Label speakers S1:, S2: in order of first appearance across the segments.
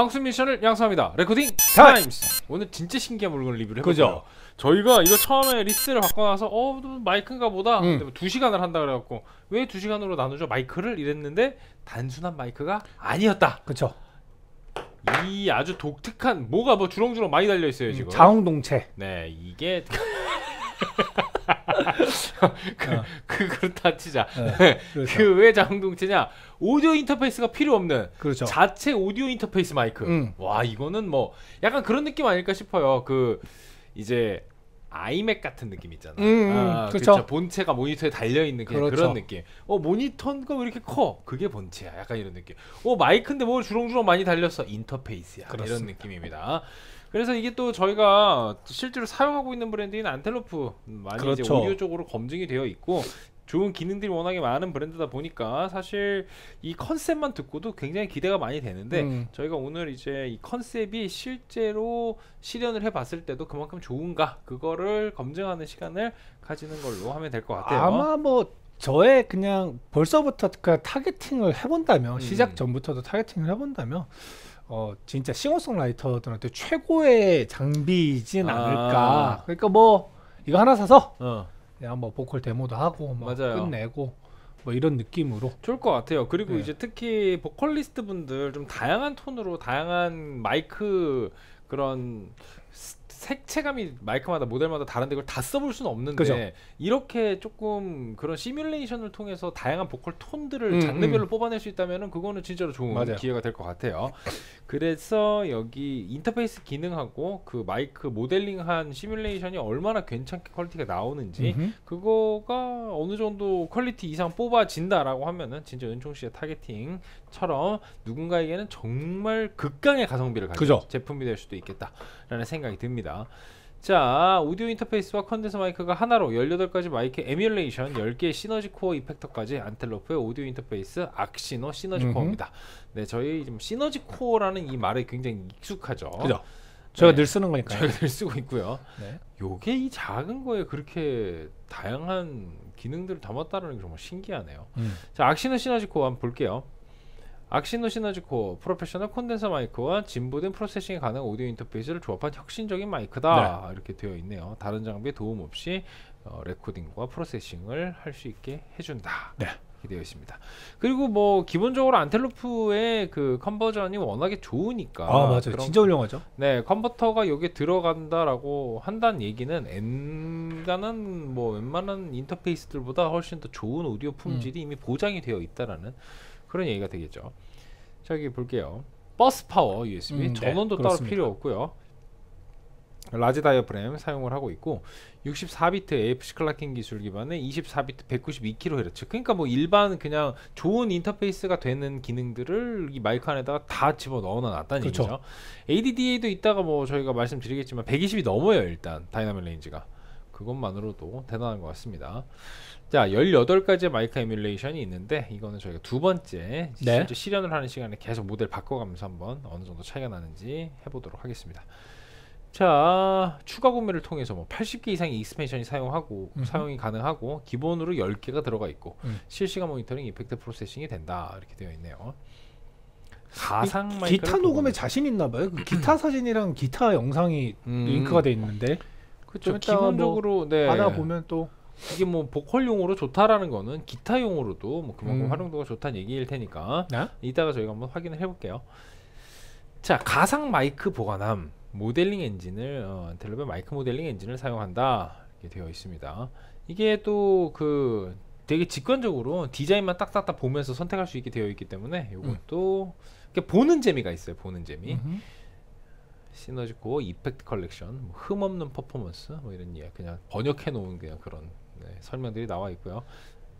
S1: 방수 미션을 양성합니다 레코딩 타임스 오늘 진짜 신기한 물건 리뷰를 해보죠 저희가 이거 처음에 리스트를 받고 나서 어 마이크인가 보다 음. 2시간을 뭐 한다 그래갖고 왜 2시간으로 나누죠 마이크를 이랬는데 단순한 마이크가 아니었다 그쵸 이 아주 독특한 뭐가 뭐 주렁주렁 많이 달려있어요 음, 지금 음, 자웅동체 네 이게 그, 어. 그, 그걸 다치자. 네, 그렇죠. 그왜 자동치냐? 오디오 인터페이스가 필요 없는 그렇죠. 자체 오디오 인터페이스 마이크. 음. 와, 이거는 뭐 약간 그런 느낌 아닐까 싶어요. 그 이제 아이맥 같은 느낌 있잖아. 음, 음 아, 그렇죠. 그렇죠. 본체가 모니터에 달려 있는 그렇죠. 그런 느낌. 어 모니터가 왜 이렇게 커? 그게 본체야. 약간 이런 느낌. 어 마이크인데 뭘 주렁주렁 많이 달렸어? 인터페이스야. 그렇습니다. 이런 느낌입니다. 그래서 이게 또 저희가 실제로 사용하고 있는 브랜드인 안텔로프 많이 그렇죠. 이제 오디오 쪽으로 검증이 되어 있고 좋은 기능들이 워낙에 많은 브랜드다 보니까 사실 이 컨셉만 듣고도 굉장히 기대가 많이 되는데 음. 저희가 오늘 이제 이 컨셉이 실제로 실현을 해봤을 때도 그만큼 좋은가 그거를 검증하는 시간을 가지는 걸로 하면 될 것 같아요. 아마
S2: 뭐 저의 그냥 벌써부터 그 타겟팅을 해본다면 음. 시작 전부터도 타겟팅을 해본다면 어 진짜 싱어송라이터들한테 최고의 장비이진 아. 않을까. 그러니까 뭐 이거 하나 사서 어. 그냥 네, 뭐 보컬 데모도 하고 뭐 맞아요. 끝내고 뭐 이런 느낌으로 좋을 것 같아요. 그리고 네. 이제 특히
S1: 보컬리스트 분들 좀 다양한 톤으로 다양한 마이크 그런 색채감이 마이크마다 모델마다 다른데 그걸 다 써볼 수는 없는데 그죠. 이렇게 조금 그런 시뮬레이션을 통해서 다양한 보컬 톤들을 음, 음. 장르별로 음. 뽑아낼 수있다면 그거는 진짜로 좋은 맞아요. 기회가 될 것 같아요. 그래서 여기 인터페이스 기능하고 그 마이크 모델링한 시뮬레이션이 얼마나 괜찮게 퀄리티가 나오는지 음흠. 그거가 어느 정도 퀄리티 이상 뽑아진다라고 하면은 진짜 은총 씨의 타겟팅처럼 누군가에게는 정말 극강의 가성비를 가진 제품이 될 수도 있겠다라는 생각. 이 생각이 듭니다. 자, 오디오 인터페이스와 컨덴서 마이크가 하나로 18가지 마이크 에뮬레이션, 10개의 시너지 코어 이펙터까지 안텔로프의 오디오 인터페이스 악시노 시너지 음흠. 코어입니다. 네, 저희 지금 시너지 코어라는 이 말에 굉장히 익숙하죠. 그죠. 네. 저희가 네, 늘 쓰는 거니까. 저희가 늘 쓰고 있고요. 네. 요게 이 작은 거에 그렇게 다양한 기능들을 담았다는 게 정말 신기하네요. 음. 자, 악시노 시너지 코어 한번 볼게요. 악신노 시너지코 프로페셔널 콘덴서 마이크와 진보된 프로세싱이 가능한 오디오 인터페이스를 조합한 혁신적인 마이크다 네. 이렇게 되어 있네요 다른 장비의 도움 없이 어, 레코딩과 프로세싱을 할 수 있게 해준다 네. 되어 있습니다. 그리고 뭐 기본적으로 안텔로프의 그 컨버전이 워낙에 좋으니까 아 맞아요, 진짜 훌륭하죠. 네, 컨버터가 여기 에 들어간다라고 한다는 얘기는 엔간은 뭐 웬만한 인터페이스들보다 훨씬 더 좋은 오디오 품질이 음. 이미 보장이 되어 있다라는 그런 얘기가 되겠죠. 저기 볼게요. 버스 파워 USB 음, 네, 전원도 네, 따로 필요 없고요. 라지 다이어프램 사용을 하고 있고 64비트 AFC 클라킹 기술 기반의 24비트 192kHz 그러니까 뭐 일반 그냥 좋은 인터페이스가 되는 기능들을 이 마이크 안에다가 다 집어 넣어 놨다는 그렇죠. 얘기죠 ADDA도 있다가 뭐 저희가 말씀드리겠지만 120이 넘어요 일단 다이나믹 레인지가 그것만으로도 대단한 것 같습니다 자, 18가지 의 마이크 에뮬레이션이 있는데 이거는 저희가 두 번째 네. 실제 실현을 하는 시간에 계속 모델 바꿔가면서 한번 어느 정도 차이가 나는지 해보도록 하겠습니다. 자, 추가 구매를 통해서 뭐 80개 이상의 익스펜션이 사용하고 음. 사용이 가능하고 기본으로 10개가 들어가 있고 음. 실시간 모니터링 이펙트 프로세싱이 된다. 이렇게 되어 있네요.
S2: 가상 마이크 기타 녹음에 자신 있나 봐요. 그 기타 음. 사진이랑 기타 영상이 음. 링크가 돼 있는데. 그렇죠. 기본적으로 뭐 네. 하다 보면 또 이게 뭐
S1: 보컬용으로 좋다라는 거는 기타용으로도 뭐 그만큼 음. 활용도가 좋다는 얘기일 테니까 네? 이따가 저희가 한번 확인을 해볼게요. 자 가상 마이크 보관함 모델링 엔진을 어, 텔레비 마이크 모델링 엔진을 사용한다 이렇게 되어 있습니다. 이게 또 그 되게 직관적으로 디자인만 딱딱딱 보면서 선택할 수 있게 되어 있기 때문에 이것도 음. 보는 재미가 있어요. 보는 재미. 음흠. 시너지 코어, 이펙트 컬렉션, 뭐흠 없는 퍼포먼스 뭐 이런 이야 그냥 번역해 놓은 그냥 그런 네, 설명들이 나와 있고요.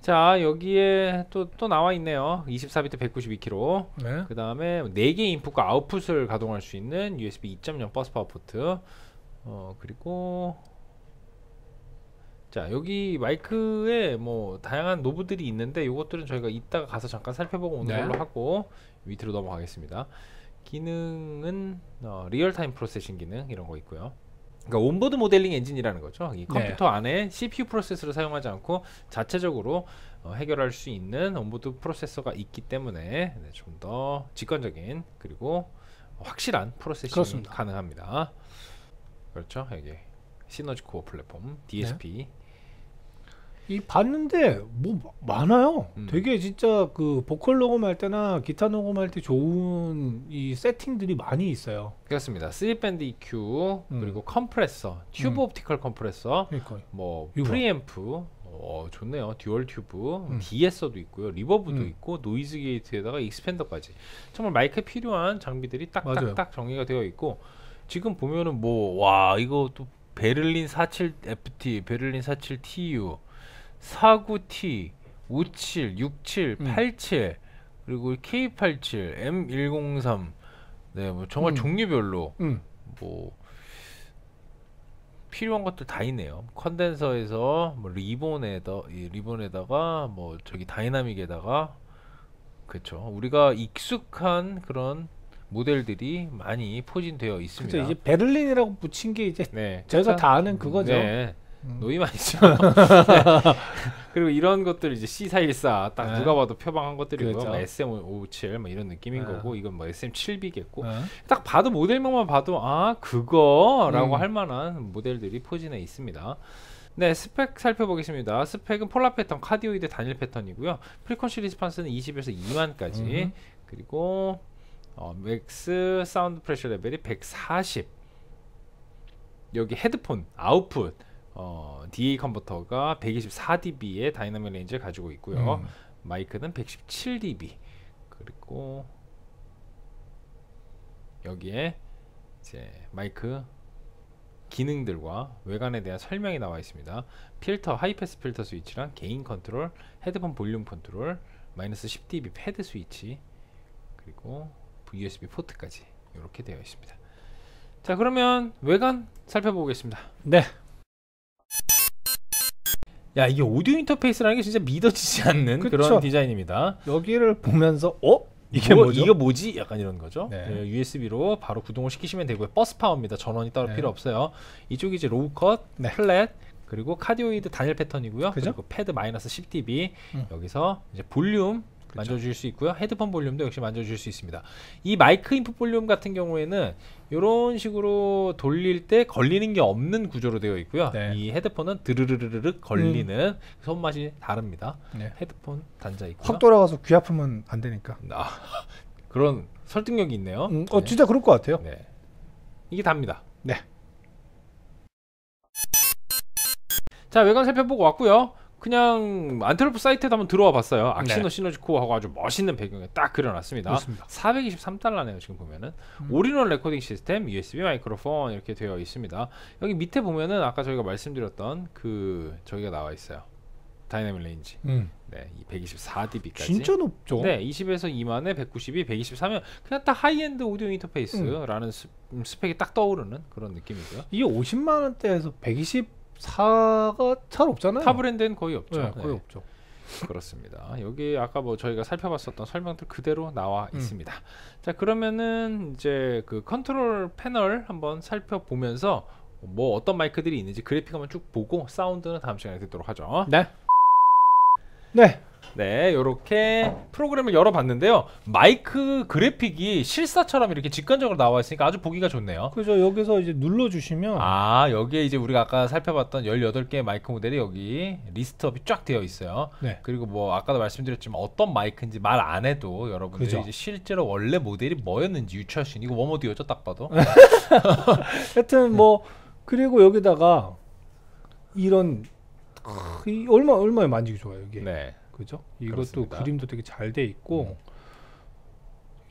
S1: 자 여기에 또 또 나와 있네요. 24비트 192kg. 네. 그 다음에 4개 인풋과 아웃풋을 가동할 수 있는 USB 2.0 버스 파워 포트. 어 그리고 자 여기 마이크에 뭐 다양한 노브들이 있는데 이것들은 저희가 이따가 가서 잠깐 살펴보고 오는 네. 걸로 하고 밑으로 넘어가겠습니다. 기능은 어, 리얼타임 프로세싱 기능 이런 거 있고요. 그러니까 온보드 모델링 엔진이라는 거죠. 이 네. 컴퓨터 네. 안에 CPU 프로세서를 사용하지 않고 자체적으로 어, 해결할 수 있는 온보드 프로세서가 있기 때문에 네, 좀더 직관적인 그리고 확실한 프로세싱이 그렇습니다. 가능합니다. 그렇죠. 여기 시너지 코어 플랫폼 DSP 네.
S2: 이 봤는데 뭐 많아요. 음. 되게 진짜 그 보컬 녹음할 때나 기타 녹음할 때 좋은
S1: 이 세팅들이 많이 있어요. 그렇습니다. 3밴드 EQ 음. 그리고 컴프레서, 튜브 음. 옵티컬 컴프레서, 그러니까뭐 이거. 프리앰프, 어 좋네요. 듀얼 튜브, 음. DS도 있고요, 리버브도 음. 있고 노이즈 게이트에다가 익스펜더까지 정말 마이크에 필요한 장비들이 딱딱딱 정리가 되어 있고 지금 보면은 뭐 와 이거 또 베를린 47 FT, 베를린 47 TU 49T, 57, 67, 음. 87 그리고 K87, M103 네, 뭐 정말 음. 종류별로 음. 뭐 필요한 것들 다 있네요. 컨덴서에서 뭐 리본에다 리본에다가 뭐 저기 다이나믹에다가 그렇죠. 우리가 익숙한 그런 모델들이 많이 포진되어 있습니다. 그렇 이제
S2: 베를린이라고 붙인 게 이제
S1: 네. 저희가 다 아는 그거죠. 네. 음. 노이만 있죠. 네. 그리고 이런 것들 이제 C414 딱 네. 누가 봐도 표방한 것들이고요. 그렇죠. 뭐 SM557 뭐 이런 느낌인 네. 거고 이건 뭐 SM7B겠고 딱 봐도 모델명만 봐도 아 그거라고 음. 할 만한 모델들이 포진해 있습니다. 네, 스펙 살펴보겠습니다. 스펙은 폴라 패턴, 카디오이드 단일 패턴이고요. 프리퀀시 리스판스는 20에서 2만까지. 음. 그리고 어, 맥스 사운드 프레셔 레벨이 140. 여기 헤드폰 아웃풋 어, DA 컨버터가 124dB의 다이나믹 레인지를 가지고 있고요. 음. 마이크는 117dB. 그리고 여기에 이제 마이크 기능들과 외관에 대한 설명이 나와 있습니다. 필터, 하이패스 필터 스위치랑 개인 컨트롤, 헤드폰 볼륨 컨트롤, 마이너스 10dB 패드 스위치, 그리고 USB 포트까지 이렇게 되어 있습니다. 자, 그러면 외관 살펴보겠습니다. 네. 야 이게 오디오 인터페이스라는 게 진짜 믿어지지 않는 그쵸. 그런 디자인입니다. 여기를 보면서 어? 이게 뭐, 이거 뭐지? 약간 이런 거죠. 네. 예, USB로 바로 구동을 시키시면 되고요. 버스 파워입니다. 전원이 따로 네. 필요 없어요. 이쪽이 이제 로우컷, 네. 플랫, 그리고 카디오이드 단일 패턴이고요. 그죠? 그리고 패드 마이너스 10dB 음. 여기서 이제 볼륨 그렇만져주실수 있고요. 헤드폰 볼륨도 역시 만져주실수 있습니다. 이 마이크 인풋 볼륨 같은 경우에는 이런 식으로 돌릴 때 걸리는 게 없는 구조로 되어 있고요. 네. 이 헤드폰은 드르르르르 걸리는 음. 손맛이 다릅니다. 네. 헤드폰 단자 있고확
S2: 돌아가서 귀 아프면 안 되니까. 아, 그런
S1: 설득력이 있네요. 음, 어, 네. 진짜 그럴 것 같아요. 네. 이게 답니다. 네. 자, 외관 살펴보고 왔고요. 그냥 안트로프 사이트에 한번 들어와 봤어요. 악시노 네. 시너지 코어하고 아주 멋있는 배경에 딱 그려놨습니다. 맞습니다. 423달러네요. 지금 보면은 음. 올인원 레코딩 시스템, USB 마이크로폰 이렇게 되어 있습니다. 여기 밑에 보면은 아까 저희가 말씀드렸던 그 저기가 나와 있어요. 다이내믹 레인지. 음. 네, 124dB까지. 진짜 높죠. 네, 20에서 2만에 192, 124면 그냥 딱 하이엔드 오디오 인터페이스라는 음. 스펙이 딱 떠오르는 그런 느낌이고요.
S2: 이게 50만 원대에서 120 사가잘 없잖아요. 타 브랜드는 거의 없죠. 네, 네, 거의 없죠.
S1: 그렇습니다. 여기 아까 뭐 저희가 살펴봤었던 설명들 그대로 나와 음. 있습니다. 자 그러면은 이제 그 컨트롤 패널 한번 살펴보면서 뭐 어떤 마이크들이 있는지 그래픽 한번 쭉 보고 사운드는 다음 시간에 듣도록 하죠. 네. 네. 네, 이렇게 프로그램을 열어봤는데요. 마이크 그래픽이 실사처럼 이렇게 직관적으로 나와 있으니까 아주 보기가 좋네요. 그죠. 여기서 이제 눌러주시면. 아, 여기에 이제 우리가 아까 살펴봤던 18개의 마이크 모델이 여기 리스트업이 쫙 되어 있어요. 네. 그리고 뭐 아까도 말씀드렸지만 어떤 마이크인지 말 안 해도 여러분들이 그죠. 이제 실제로 원래 모델이 뭐였는지 유추하신 이거 워머디오죠, 딱 봐도.
S2: 하여튼 뭐, 그리고 여기다가 이런 크, 이 얼마 얼마에 만지기 좋아요 이게. 네. 그죠? 이것도 그렇습니다. 그림도 되게 잘 돼 있고 음.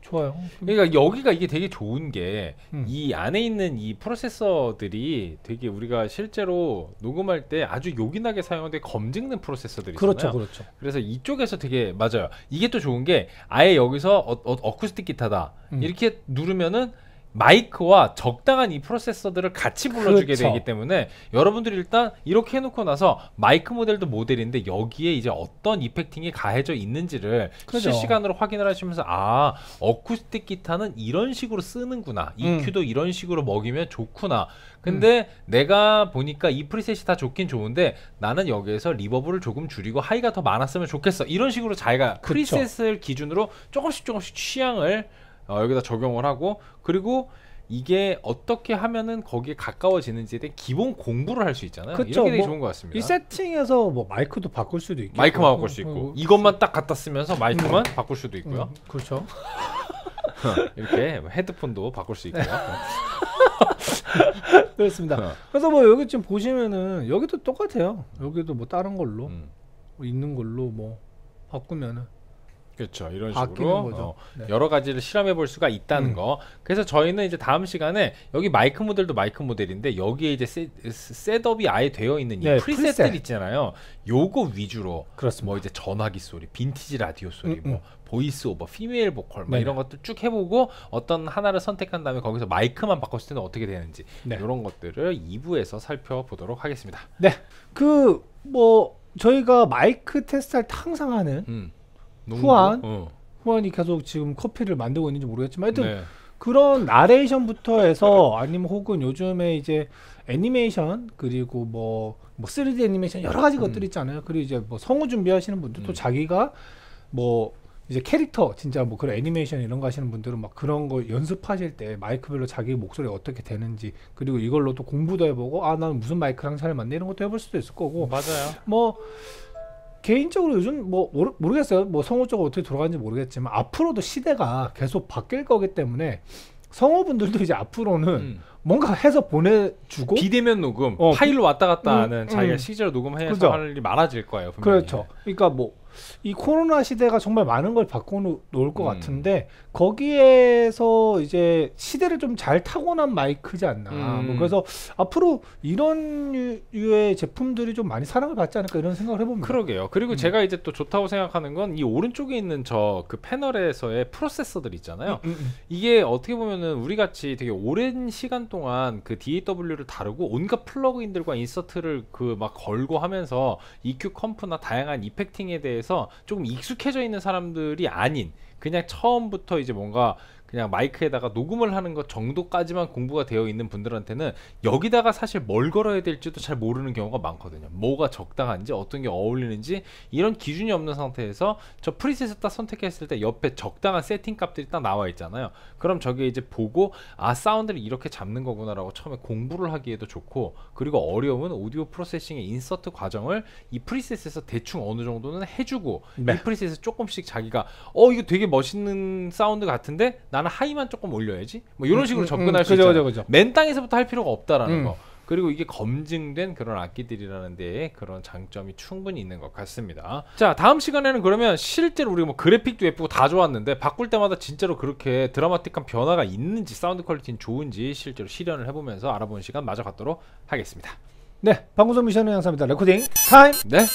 S2: 좋아요.
S1: 그러니까 여기가 이게 되게 좋은 게 음. 안에 있는 이 프로세서들이 되게 우리가 실제로 녹음할 때 아주 요긴하게 사용돼 검증된 프로세서들이잖아요. 그렇죠, 그렇죠. 그래서 이쪽에서 되게 맞아요. 이게 또 좋은 게 아예 여기서 어, 어 쿠스틱 기타다 음. 이렇게 누르면은 마이크와 적당한 이 프로세서들을 같이 불러주게 그렇 되기 때문에 여러분들이 일단 이렇게 해놓고 나서 마이크 모델도 모델인데 여기에 이제 어떤 이펙팅이 가해져 있는지를 그렇 실시간으로 확인을 하시면서 아 어쿠스틱 기타는 이런 식으로 쓰는구나 EQ도 음. E 이런 식으로 먹이면 좋구나 근데 음. 내가 보니까 이 프리셋이 다 좋긴 좋은데 나는 여기에서 리버브를 조금 줄이고 하이가 더 많았으면 좋겠어 이런 식으로 자기가 그렇 프리셋을 기준으로 조금씩 조금씩 취향을 어, 여기다 적용을 하고 그리고 이게 어떻게 하면은 거기에 가까워지는지에 대한 기본 공부를 할 수 있잖아요. 그쵸, 이런 게 되게 뭐, 좋은 것 같습니다. 이
S2: 세팅에서 뭐 마이크도 바꿀 수도 있고 마이크만 바꿀 수 있고 어,
S1: 이것만 딱 갖다 쓰면서 마이크만 음. 바꿀 수도 있고요. 음, 그렇죠. 이렇게 뭐 헤드폰도 바꿀 수 있고요. 네.
S2: 그렇습니다. 어. 그래서 뭐 여기 지금 보시면은 여기도 똑같아요. 여기도 뭐 다른 걸로 음. 뭐 있는 걸로 뭐 바꾸면은
S1: 그렇죠. 이런 식으로 어, 네. 여러 가지를 실험해 볼 수가 있다는 음. 거. 그래서 저희는 이제 다음 시간에 여기 마이크 모델도 마이크 모델인데 여기에 이제 셋업이 아예 되어 있는 이 네, 프리셋들 프리셋. 있잖아요. 요거 위주로 그렇습니다. 뭐 이제 전화기 소리, 빈티지 라디오 소리 음, 뭐 음. 보이스 오버, 피메일 보컬 뭐 네. 이런 것들 쭉 해보고 어떤 하나를 선택한 다음에 거기서 마이크만 바꿨을 때는 어떻게 되는지 네. 이런 것들을 2부에서 살펴보도록 하겠습니다.
S2: 네, 그 뭐 저희가 마이크 테스트할 때 항상 하는 음. 농구? 후안 뭐, 어. 후안이 계속 지금 커피를 만들고 있는지 모르겠지만 하여튼 네. 그런 나레이션부터 해서 아니면 혹은 요즘에 이제 애니메이션 그리고 뭐, 뭐 3D 애니메이션 여러 가지 것들 음. 있잖아요. 그리고 이제 뭐 성우 준비하시는 분들 음. 자기가 뭐 이제 캐릭터 진짜 뭐 그런 애니메이션 이런 거 하시는 분들은 막 그런 거 연습하실 때 마이크별로 자기 목소리 어떻게 되는지 그리고 이걸로 또 공부도 해보고 아 나는 무슨 마이크랑 잘 맞네 이런 것도 해볼 수도 있을 거고 맞아요. 뭐 개인적으로 요즘 뭐 모르, 모르겠어요. 뭐 성우 쪽 어떻게 돌아가는지 모르겠지만 앞으로도 시대가 계속 바뀔 거기 때문에 성우분들도 이제 앞으로는 음. 뭔가 해서 보내주고 비대면 녹음 어, 파일로 왔다 갔다 음, 하는 음. 자기가 음. 실제로 녹음해서 그렇죠. 할
S1: 일이 많아질 거예요 분명히. 그렇죠
S2: 그러니까 뭐 이 코로나 시대가 정말 많은 걸 바꿔놓을 것 음. 같은데 거기에서 이제 시대를 좀 잘 타고난 마이크지 않나 음. 뭐 그래서 앞으로 이런 유의 제품들이 좀 많이 사랑을 받지 않을까 이런 생각을 해봅니다 그러게요
S1: 그리고 제가 이제 또 좋다고 생각하는 건 이 오른쪽에 있는 저 그 패널에서의 프로세서들 있잖아요 이게 어떻게 보면은 우리 같이 되게 오랜 시간 동안 그 DAW를 다루고 온갖 플러그인들과 인서트를 그 막 걸고 하면서 EQ 컴프나 다양한 이펙팅에 대해서 조금 익숙해져 있는 사람들이 아닌 그냥 처음부터 이제 뭔가 그냥 마이크에다가 녹음을 하는 것 정도까지만 공부가 되어 있는 분들한테는 여기다가 사실 뭘 걸어야 될지도 잘 모르는 경우가 많거든요. 뭐가 적당한지 어떤 게 어울리는지 이런 기준이 없는 상태에서 저 프리셋을 딱 선택했을 때 옆에 적당한 세팅 값들이 딱 나와 있잖아요. 그럼 저게 이제 보고 아 사운드를 이렇게 잡는 거구나라고 처음에 공부를 하기에도 좋고 그리고 어려움은 오디오 프로세싱의 인서트 과정을 이 프리셋에서 대충 어느 정도는 해주고 네. 이 프리셋에서 조금씩 자기가 어 이거 되게 멋있는 사운드 같은데 나 나는 하이만 조금 올려야지. 뭐 이런 음, 식으로 음, 접근할 음, 수 있잖아. 죠맨 땅에서부터 할 필요가 없다라는 음. 거. 그리고 이게 검증된 그런 악기들이라는 데에 그런 장점이 충분히 있는 것 같습니다. 자, 다음 시간에는 그러면 실제로 우리 뭐 그래픽도 예쁘고 다 좋았는데 바꿀 때마다 진짜로 그렇게 드라마틱한 변화가 있는지 사운드 퀄리티는 좋은지 실제로 실현을 해보면서 알아보는 시간 마저
S2: 갖도록 하겠습니다. 네, 방구석 미션의 항상입니다. 레코딩 타임! 네.